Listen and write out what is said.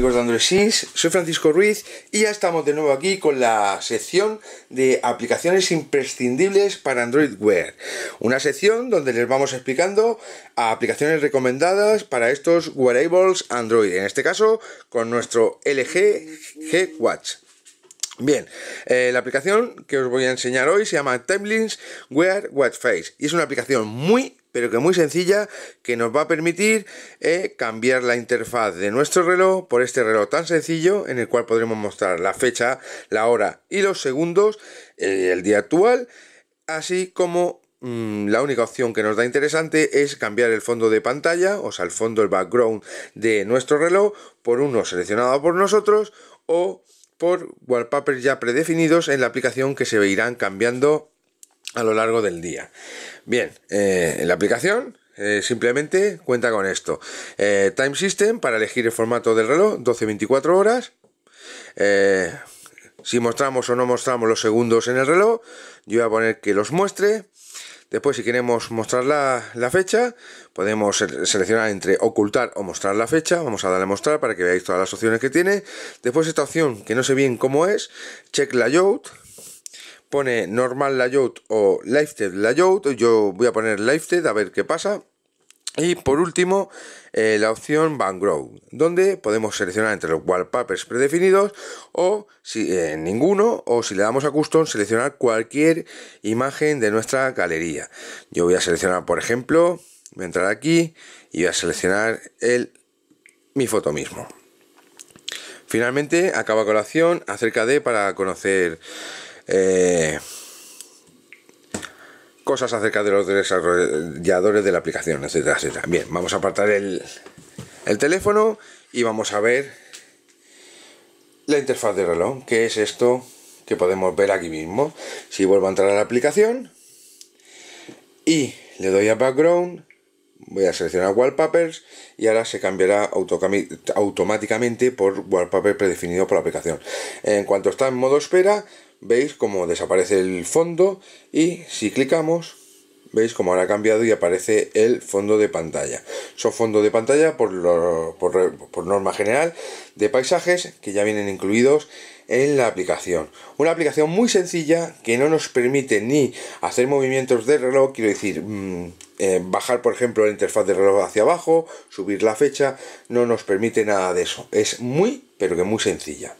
amigos de Android 6, soy Francisco Ruiz y ya estamos de nuevo aquí con la sección de aplicaciones imprescindibles para Android Wear. Una sección donde les vamos explicando aplicaciones recomendadas para estos wearables Android, en este caso con nuestro LG G Watch. Bien, eh, la aplicación que os voy a enseñar hoy se llama Timelines Wear Watch Face y es una aplicación muy pero que muy sencilla, que nos va a permitir eh, cambiar la interfaz de nuestro reloj por este reloj tan sencillo en el cual podremos mostrar la fecha, la hora y los segundos, el día actual, así como mm, la única opción que nos da interesante es cambiar el fondo de pantalla, o sea, el fondo, el background de nuestro reloj, por uno seleccionado por nosotros o por wallpapers ya predefinidos en la aplicación que se irán cambiando a lo largo del día. Bien, en eh, la aplicación eh, simplemente cuenta con esto. Eh, time System para elegir el formato del reloj, 12-24 horas. si mostramos o no mostramos los segundos en el reloj, yo voy a poner que los muestre. Después, si queremos mostrar la, la, fecha, podemos seleccionar entre ocultar o mostrar la fecha. Vamos a darle a mostrar para que veáis todas las opciones que tiene. Después, esta opción, que no sé bien cómo es, check layout, pone normal layout o lifted layout. Yo voy a poner lifted a ver qué pasa. Y por último, eh, la opción Background, donde podemos seleccionar entre los wallpapers predefinidos o si en eh, ninguno, o si le damos a Custom, seleccionar cualquier imagen de nuestra galería. Yo voy a seleccionar, por ejemplo, voy a entrar aquí y voy a seleccionar el, mi foto mismo. Finalmente, acaba con la opción acerca de para conocer eh, cosas acerca de los desarrolladores de la aplicación, etcétera, etcétera. Bien, vamos a apartar el, el teléfono y vamos a ver la interfaz de reloj, que es esto que podemos ver aquí mismo. Si vuelvo a entrar a la aplicación y le doy a Background, voy a seleccionar Wallpapers y ahora se cambiará automáticamente por Wallpaper predefinido por la aplicación. En cuanto está en modo espera, veis como desaparece el fondo y si clicamos veis como ahora ha cambiado y aparece el fondo de pantalla son fondos de pantalla por, por, norma general de paisajes que ya vienen incluidos en la aplicación una aplicación muy sencilla que no nos permite ni hacer movimientos de reloj quiero decir mm, eh, bajar por ejemplo la interfaz de reloj hacia abajo subir la fecha no nos permite nada de eso es muy pero que muy sencilla